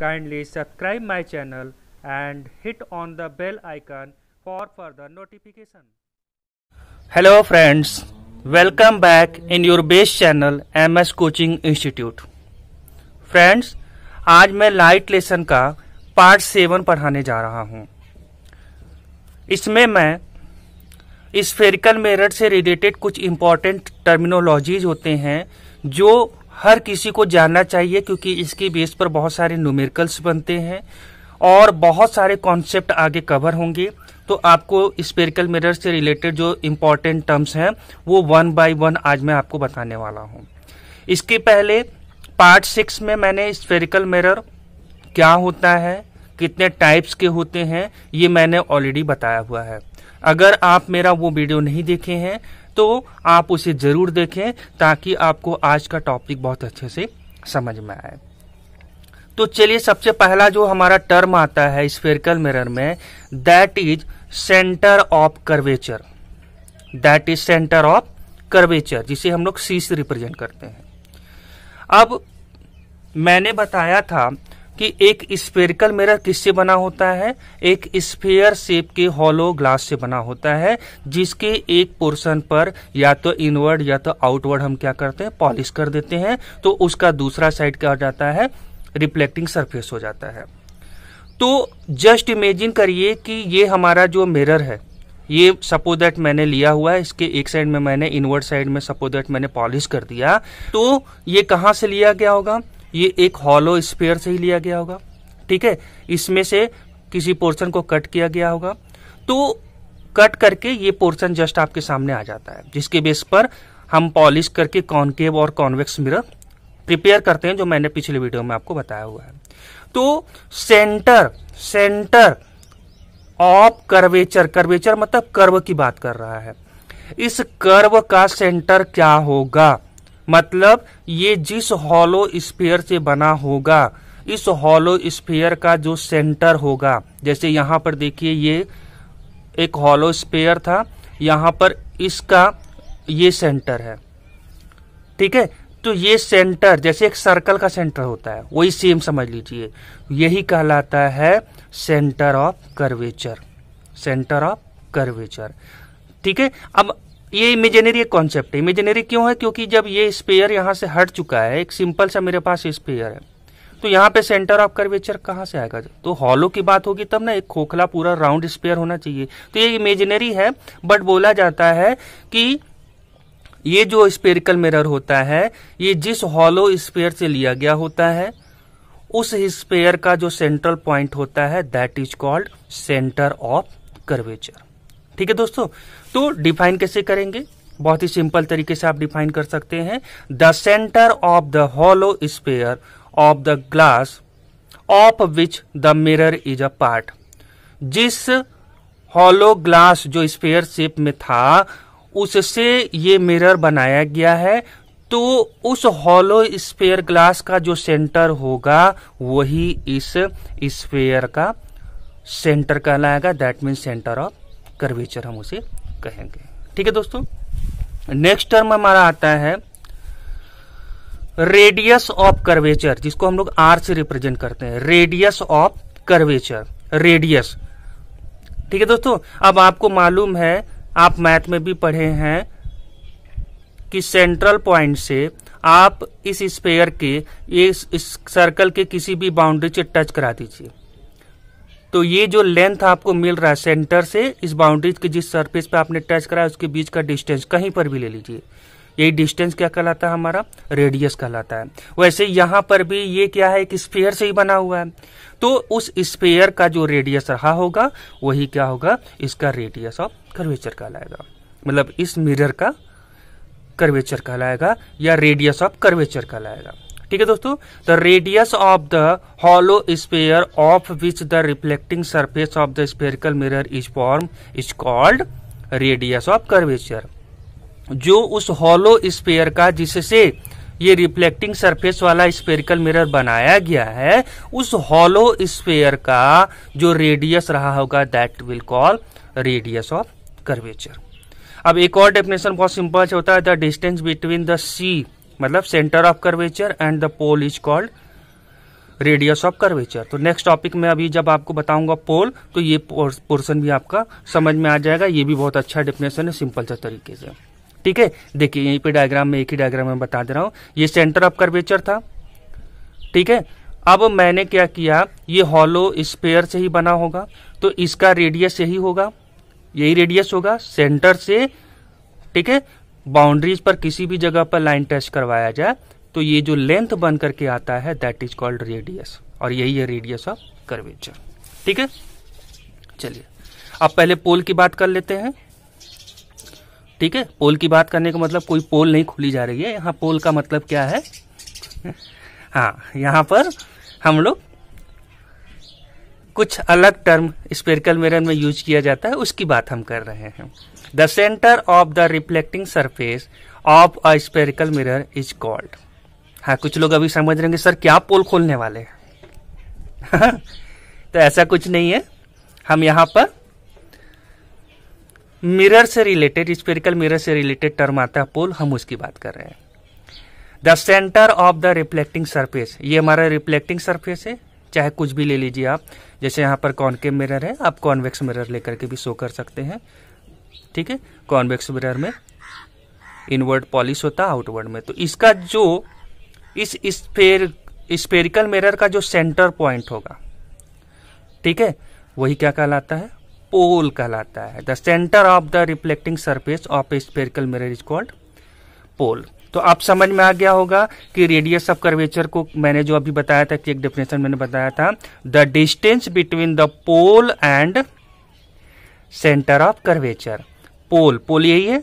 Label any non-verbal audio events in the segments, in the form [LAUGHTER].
Kindly subscribe my channel and hit on the bell icon for further notification. Hello friends, welcome back in your base channel MS Coaching Institute. friends aaj main light lesson ka part 7 padhane ja raha hu isme main spherical इस से related कुछ important terminologies होते हैं जो हर किसी को जानना चाहिए क्योंकि इसके बेस पर बहुत सारे न्यूमेरिकल्स बनते हैं और बहुत सारे कॉन्सेप्ट आगे कवर होंगे तो आपको स्पेरिकल मिरर से रिलेटेड जो इम्पोर्टेंट टर्म्स हैं वो वन बाय वन आज मैं आपको बताने वाला हूँ इसके पहले पार्ट सिक्स में मैंने स्पेरिकल मिरर क्या होता है कितने टाइप्स के होते हैं ये मैंने ऑलरेडी बताया हुआ है अगर आप मेरा वो वीडियो नहीं देखे हैं तो आप उसे जरूर देखें ताकि आपको आज का टॉपिक बहुत अच्छे से समझ में आए तो चलिए सबसे पहला जो हमारा टर्म आता है स्पेरिकल मिरर में that is centre of curvature that is centre of curvature जिसे हम लोग सी से रिप्रेजेंट करते हैं अब मैंने बताया था कि एक स्पेरिकल मिरर किससे बना होता है एक स्फेयर शेप के हॉलो ग्लास से बना होता है जिसके एक पोर्शन पर या तो इनवर्ड या तो आउटवर्ड हम क्या करते हैं पॉलिश कर देते हैं तो उसका दूसरा साइड क्या हो जाता है रिफ्लेक्टिंग सरफेस हो जाता है तो जस्ट इमेजिन करिए कि ये हमारा जो मिरर है ये सपोज दैट मैंने लिया हुआ है इसके एक साइड में मैंने इनवर्ड साइड में सपोज दैट मैंने पॉलिश कर दिया तो ये कहाँ से लिया गया होगा ये एक हॉलो स्पेयर से ही लिया गया होगा ठीक है इसमें से किसी पोर्शन को कट किया गया होगा तो कट करके ये पोर्शन जस्ट आपके सामने आ जाता है जिसके बेस पर हम पॉलिश करके कॉनकेव और कॉन्वेक्स मिरर प्रिपेयर करते हैं जो मैंने पिछले वीडियो में आपको बताया हुआ है तो centre centre of curvature curvature मतलब कर्व की बात कर रहा है इस कर्व का सेंटर क्या होगा मतलब ये जिस हॉलो स्पेयर से बना होगा इस हॉलो स्पेयर का जो सेंटर होगा जैसे यहाँ पर देखिए ये एक हॉलो स्पेयर था यहाँ पर इसका ये सेंटर है ठीक है तो ये सेंटर जैसे एक सर्कल का सेंटर होता है वही सेम समझ लीजिए यही कहलाता है centre of curvature centre of curvature ठीक है अब ये इमेजिनरी एक कॉन्सेप्ट है इमेजिनरी क्यों है क्योंकि जब ये स्पेयर यहाँ से हट चुका है एक सिंपल सा मेरे पास स्पेयर है तो यहाँ पे सेंटर ऑफ कर्वेचर कहाँ से आएगा तो हॉलो की बात होगी तब ना एक खोखला पूरा राउंड स्पेयर होना चाहिए तो ये इमेजिनरी है बट बोला जाता है कि ये जो स्पेरिकल मिरर होता है ये जिस हॉलो स्पेयर से लिया गया होता है उस स्पेयर का जो सेंट्रल पॉइंट होता है that is called centre of curvature ठीक है दोस्तों तो डिफाइन कैसे करेंगे बहुत ही सिंपल तरीके से आप डिफाइन कर सकते हैं the centre of the hollow sphere of the glass of which the mirror is a part जिस हॉलो ग्लास जो स्पेयर शेप में था उससे ये मिरर बनाया गया है तो उस हॉलो स्पेयर ग्लास का जो सेंटर होगा वही इस स्पेयर का सेंटर कहलाएगा that mean centre of curvature हम उसे कहेंगे ठीक है दोस्तों नेक्स्ट टर्म हमारा आता है रेडियस ऑफ कर्वेचर जिसको हम लोग आर से रिप्रेजेंट करते हैं रेडियस ऑफ कर्वेचर रेडियस ठीक है दोस्तों अब आपको मालूम है आप मैथ में भी पढ़े हैं कि सेंट्रल पॉइंट से आप इस स्पेयर के इस, इस सर्कल के किसी भी बाउंड्री से टच करा दीजिए तो ये जो लेंथ आपको मिल रहा है सेंटर से इस बाउंड्रीज के जिस सरफेस पे आपने टच करा है उसके बीच का डिस्टेंस कहीं पर भी ले लीजिए यही डिस्टेंस क्या कहलाता है हमारा रेडियस कहलाता है वैसे यहां पर भी ये क्या है एक स्पेयर से ही बना हुआ है तो उस स्पेयर का जो रेडियस रहा होगा वही क्या होगा इसका रेडियस ऑफ कर्वेचर कहलाएगा मतलब इस मिरर का कर्वेचर कहलाएगा या रेडियस ऑफ कर्वेचर कहलाएगा ठीक है दोस्तों the radius of the hollow sphere of which the reflecting surface of the spherical mirror is form is called radius of curvature जो उस हॉलो स्पेयर का जिससे ये रिफ्लेक्टिंग सरफेस वाला स्पेरिकल मिरर बनाया गया है उस हॉलो स्पेयर का जो रेडियस रहा होगा that will call radius of curvature अब एक और डेफिनेशन बहुत सिंपल होता है the distance between the C मतलब centre of curvature and the pole is called radius of curvature तो नेक्स्ट टॉपिक में अभी जब आपको बताऊंगा पोल तो ये पोर्सन भी आपका समझ में आ जाएगा ये भी बहुत अच्छा डिफिनेशन है सिंपल सा तरीके से ठीक है देखिए यहीं पे डायग्राम में एक ही डायग्राम में बता दे रहा हूं ये सेंटर ऑफ कर्वेचर था ठीक है अब मैंने क्या किया ये हॉलो स्पेयर से ही बना होगा तो इसका रेडियस यही होगा यही रेडियस होगा सेंटर से ठीक है बाउंड्रीज पर किसी भी जगह पर लाइन टेस्ट करवाया जाए तो ये जो लेंथ बन करके आता है दैट इज कॉल्ड रेडियस और यही है रेडियस ऑफ कर्वेचर ठीक है चलिए अब पहले पोल की बात कर लेते हैं ठीक है पोल की बात करने का मतलब कोई पोल नहीं खुली जा रही है यहाँ पोल का मतलब क्या है हाँ यहाँ पर हम लोग कुछ अलग टर्म स्पेरिकल मिरर में यूज किया जाता है उसकी बात हम कर रहे हैं the centre of the reflecting surface of a spherical mirror is called हाँ कुछ लोग अभी समझ रहे हैं सर क्या पोल खोलने वाले हैं [LAUGHS] तो ऐसा कुछ नहीं है हम यहां पर मिरर से रिलेटेड स्पेरिकल मिरर से रिलेटेड टर्म आता है पोल हम उसकी बात कर रहे हैं the centre of the reflecting surface ये हमारा रिफ्लेक्टिंग सरफेस है चाहे कुछ भी ले लीजिए आप जैसे यहाँ पर कॉन्केव मिरर है आप कॉन्वेक्स मिरर लेकर के भी शो कर सकते हैं ठीक है कॉन्वेक्स मिरर में इनवर्ड पॉलिश होता है आउटवर्ड में तो इसका जो इस स्पेर स्पेरिकल मिरर का जो सेंटर पॉइंट होगा ठीक है वही क्या कहलाता है पोल कहलाता है the centre of the reflecting surface of spherical mirror is called pole तो आप समझ में आ गया होगा कि रेडियस ऑफ कर्वेचर को मैंने जो अभी बताया था कि एक डेफिनेशन मैंने बताया था the distance between the pole and centre of curvature pole pole यही है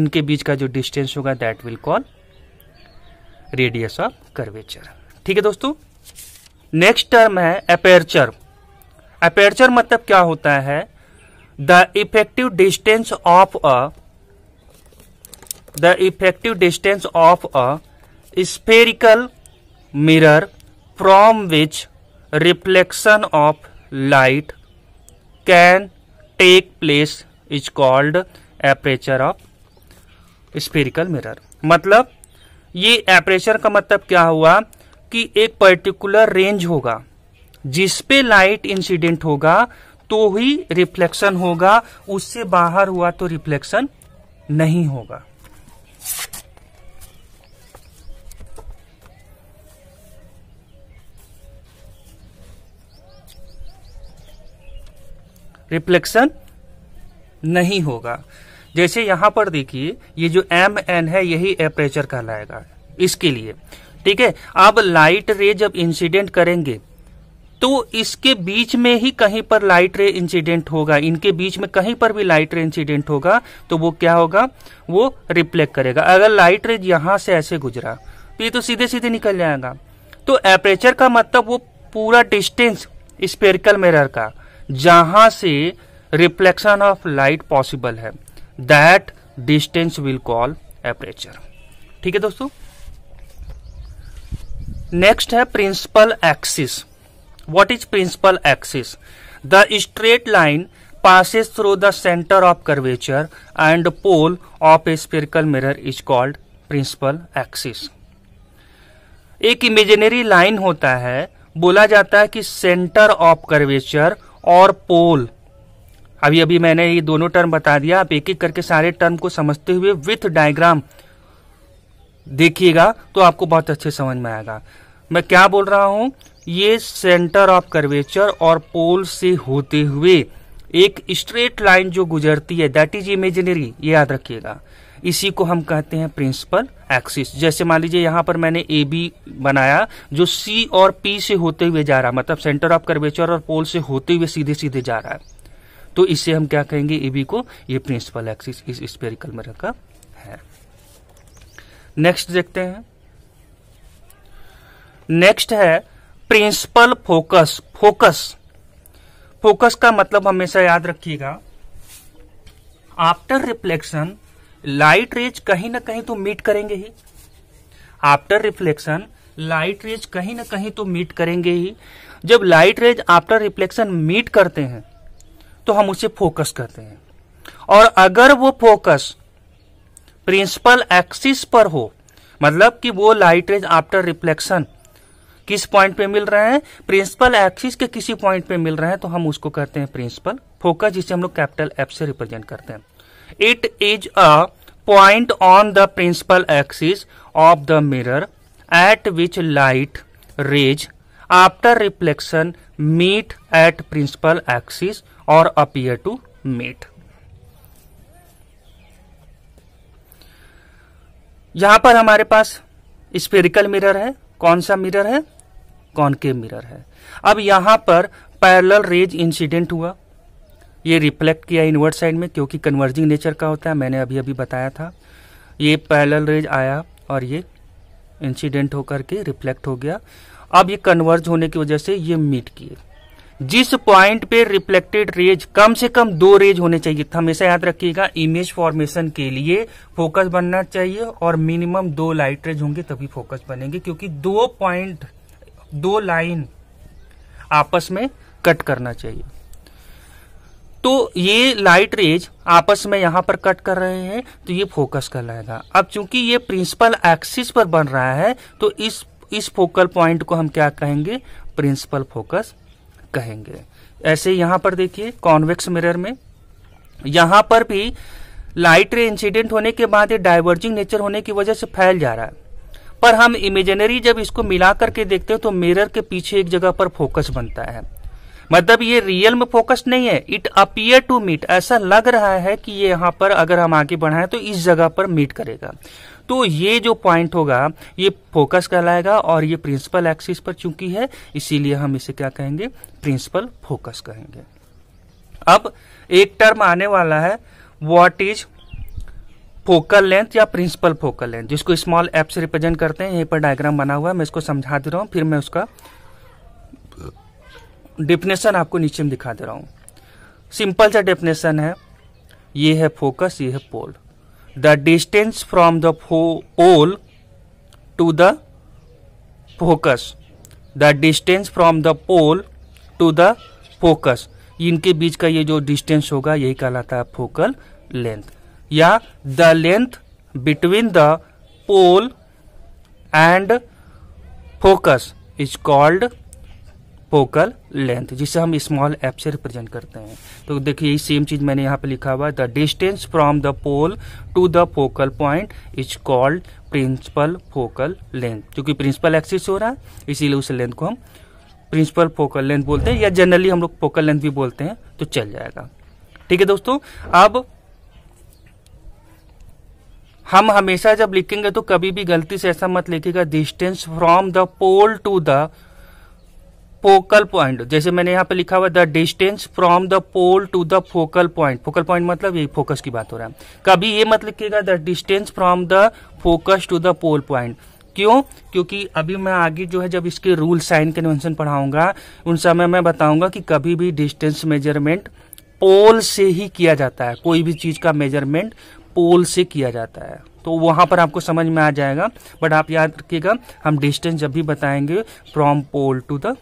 इनके बीच का जो डिस्टेंस होगा that will call radius of curvature ठीक है दोस्तों नेक्स्ट टर्म है अपेरचर अपेरचर मतलब क्या होता है the effective distance of a the effective distance of a spherical mirror from which reflection of light can take place is called aperture of spherical mirror मतलब ये एपरेचर का मतलब क्या हुआ कि एक पर्टिकुलर रेंज होगा जिस पे लाइट इंसिडेंट होगा तो ही रिफ्लेक्शन होगा उससे बाहर हुआ तो रिफ्लेक्शन नहीं होगा रिफ्लेक्शन नहीं होगा जैसे यहां पर देखिए ये जो एम एन है यही एपरेचर कहलाएगा इसके लिए ठीक है अब लाइट रे जब इंसिडेंट करेंगे तो इसके बीच में ही कहीं पर लाइट रे इंसिडेंट होगा इनके बीच में कहीं पर भी लाइट रे इंसिडेंट होगा तो वो क्या होगा वो रिफ्लेक्ट करेगा अगर लाइट रे यहां से ऐसे गुजरा तो ये तो सीधे सीधे निकल जाएगा तो एपरेचर का मतलब वो पूरा डिस्टेंस स्पेरिकल मिरर का जहां से रिफ्लेक्शन ऑफ लाइट पॉसिबल है that distance will call aperture ठीक है दोस्तों नेक्स्ट है principal axis what is principal axis the straight line passes through the centre of curvature and pole of a spherical mirror is called principal axis एक imaginary line होता है बोला जाता है कि सेंटर ऑफ कर्वेचर और पोल अभी अभी मैंने ये दोनों टर्म बता दिया आप एक एक करके सारे टर्म को समझते हुए विथ डायग्राम देखिएगा तो आपको बहुत अच्छे समझ में आएगा मैं क्या बोल रहा हूं ये सेंटर ऑफ कर्वेचर और पोल से होते हुए एक स्ट्रेट लाइन जो गुजरती है दैट इज इमेजिनरी ये याद रखिएगा इसी को हम कहते हैं प्रिंसिपल एक्सिस जैसे मान लीजिए यहाँ पर मैंने ए बी बनाया जो सी और पी से होते हुए जा रहा मतलब सेंटर ऑफ कर्वेचर और पोल से होते हुए सीधे सीधे जा रहा है तो इसे हम क्या कहेंगे ए बी को ये प्रिंसिपल एक्सिस इस स्पेरिकल में रखा है नेक्स्ट देखते हैं नेक्स्ट है प्रिंसिपल फोकस फोकस फोकस का मतलब हमेशा याद रखिएगा आफ्टर रिफ्लेक्शन लाइट रेज कहीं ना कहीं तो मीट करेंगे ही आफ्टर रिफ्लेक्शन लाइट रेज कहीं ना कहीं तो मीट करेंगे ही जब light rays after reflection meet करते हैं तो हम उसे फोकस करते हैं और अगर वो फोकस प्रिंसिपल एक्सिस पर हो मतलब कि वो लाइट रेज आफ्टर रिफ्लेक्शन किस पॉइंट पे मिल रहे हैं प्रिंसिपल एक्सिस के किसी पॉइंट पे मिल रहे हैं तो हम उसको करते हैं प्रिंसिपल फोकस जिसे हम लोग कैपिटल एफ से रिप्रेजेंट करते हैं it is a point on the principal axis of the mirror at which light rays after reflection meet at principal axis और अपियर टू मीट यहां पर हमारे पास स्पेरिकल मिरर है कौन सा मिरर है कौन के मिरर है अब यहां पर पैरल रेज इंसिडेंट हुआ ये रिफ्लेक्ट किया इनवर्ट साइड में क्योंकि कन्वर्जिंग नेचर का होता है मैंने अभी अभी बताया था ये पैरेलल रेज आया और ये इंसिडेंट होकर के रिफ्लेक्ट हो गया अब ये कन्वर्ज होने की वजह से ये मीट किए जिस पॉइंट पे रिफ्लेक्टेड रेज कम से कम दो रेज होने चाहिए हमेशा याद रखिएगा इमेज फॉर्मेशन के लिए फोकस बनना चाहिए और मिनिमम दो लाइट रेज होंगे तभी फोकस बनेंगे क्योंकि दो पॉइंट दो लाइन आपस में कट करना चाहिए तो ये लाइट रेज आपस में यहाँ पर कट कर रहे हैं तो ये फोकस कर लाएगा अब चूंकि ये प्रिंसिपल एक्सिस पर बन रहा है तो इस इस फोकल पॉइंट को हम क्या कहेंगे प्रिंसिपल फोकस कहेंगे ऐसे यहां पर देखिए कॉन्वेक्स मिरर में यहां पर भी लाइट रे इंसिडेंट होने के बाद ये डाइवर्जिंग नेचर होने की वजह से फैल जा रहा है पर हम इमेजिनरी जब इसको मिला करके देखते हैं तो मिरर के पीछे एक जगह पर फोकस बनता है मतलब ये रियल में फोकस्ड नहीं है इट अपियर टू मीट ऐसा लग रहा है कि ये यहाँ पर अगर हम आगे बढ़ाएं तो इस जगह पर मीट करेगा तो ये जो पॉइंट होगा ये फोकस कहलाएगा और ये प्रिंसिपल एक्सिस पर चूंकि है इसीलिए हम इसे क्या कहेंगे प्रिंसिपल फोकस कहेंगे अब एक टर्म आने वाला है वॉट इज फोकल लेंथ या प्रिंसिपल फोकल लेंथ जिसको स्मॉल एप से रिप्रेजेंट करते हैं यहीं पर डायग्राम बना हुआ है मैं इसको समझा दे रहा हूँ फिर मैं उसका डेफिनेशन आपको नीचे में दिखा दे रहा हूँ सिंपल सा डेफिनेशन है ये है फोकस ये है pole the distance from the pole to the focus the distance from the pole to the focus इनके बीच का ये जो डिस्टेंस होगा यही कहलाता है फोकल लेंथ या the length between the pole and focus is called focal length जिसे हम स्मॉल एप से रिप्रेजेंट करते हैं तो देखिए यही सेम चीज मैंने यहाँ पे लिखा हुआ है the distance from the pole to the focal point is called principal focal length क्योंकि प्रिंसिपल एक्सिस हो रहा है इसीलिए उस लेंथ को हम प्रिंसिपल फोकल लेंथ बोलते हैं या जनरली हम लोग फोकल लेंथ भी बोलते हैं तो चल जाएगा ठीक है दोस्तों अब हम हमेशा जब लिखेंगे तो कभी भी गलती से ऐसा मत लिखेगा distance from the pole to the focal point जैसे मैंने यहाँ पे लिखा हुआ the distance from the pole to the focal point focal point मतलब ये फोकस की बात हो रहा है कभी ये मत लिखिएगा the distance from the focus to the pole point क्यों क्योंकि अभी मैं आगे जो है जब इसके रूल साइन कन्वेंशन पढ़ाऊंगा उन समय मैं बताऊंगा कि कभी भी डिस्टेंस मेजरमेंट पोल से ही किया जाता है कोई भी चीज का मेजरमेंट पोल से किया जाता है तो वहां पर आपको समझ में आ जाएगा बट आप याद रखिएगा हम डिस्टेंस जब भी बताएंगे from pole to the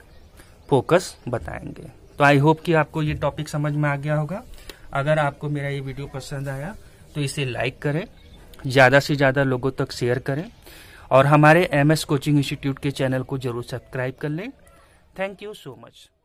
focus बताएंगे तो आई होप कि आपको ये टॉपिक समझ में आ गया होगा अगर आपको मेरा ये वीडियो पसंद आया तो इसे लाइक करें ज़्यादा से ज़्यादा लोगों तक शेयर करें और हमारे एमएस कोचिंग इंस्टीट्यूट के चैनल को जरूर सब्सक्राइब कर लें थैंक यू सो मच